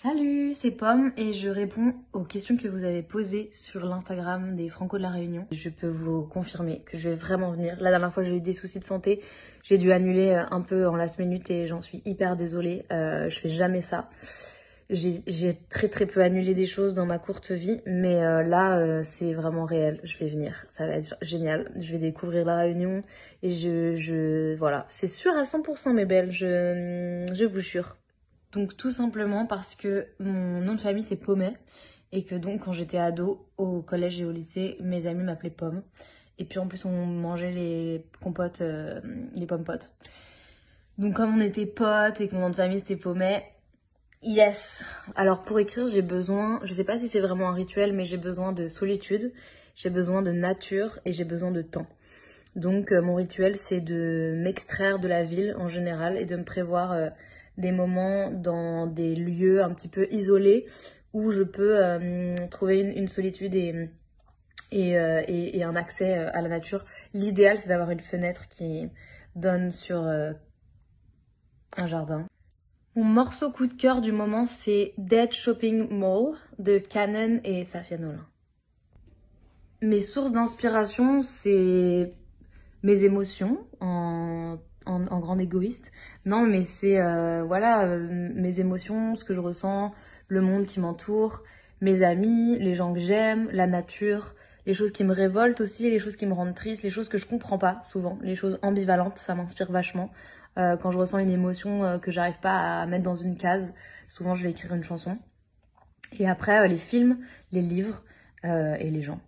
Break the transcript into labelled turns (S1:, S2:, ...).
S1: Salut, c'est Pomme et je réponds aux questions que vous avez posées sur l'Instagram des Franco de la Réunion. Je peux vous confirmer que je vais vraiment venir. La dernière fois, j'ai eu des soucis de santé. J'ai dû annuler euh, un peu en last minute et j'en suis hyper désolée. Euh, je fais jamais ça. J'ai très très peu annulé des choses dans ma courte vie, mais euh, là c'est vraiment réel. Je vais venir, ça va être génial. Je vais découvrir la Réunion et je, voilà, c'est sûr à 100% mes belles. je vous jure. Donc tout simplement parce que mon nom de famille c'est Pommet et que donc quand j'étais ado au collège et au lycée, mes amis m'appelaient Pomme. Et puis en plus on mangeait les compotes, euh, les pommes Donc comme on était potes et que mon nom de famille c'était Pommet, yes. Alors pour écrire j'ai besoin, je sais pas si c'est vraiment un rituel, mais j'ai besoin de solitude, j'ai besoin de nature et j'ai besoin de temps. Donc euh, mon rituel c'est de m'extraire de la ville en général et de me prévoir euh, des moments dans des lieux un petit peu isolés où je peux euh, trouver une, solitude et, et, euh, et, un accès euh, à la nature. L'idéal, c'est d'avoir une fenêtre qui donne sur un jardin. Mon morceau coup de cœur du moment, c'est Dead Shopping Mall de Canon et Safia Mes sources d'inspiration, c'est mes émotions en en, égoïste. Non, mais c'est euh, voilà euh, mes émotions, ce que je ressens, le monde qui m'entoure, mes amis, les gens que j'aime, la nature, les choses qui me révoltent aussi, les choses qui me rendent triste, les choses que je comprends pas souvent, les choses ambivalentes, ça m'inspire vachement. Euh, quand je ressens une émotion que j'arrive pas à mettre dans une case, souvent je vais écrire une chanson. Et après les films, les livres et les gens.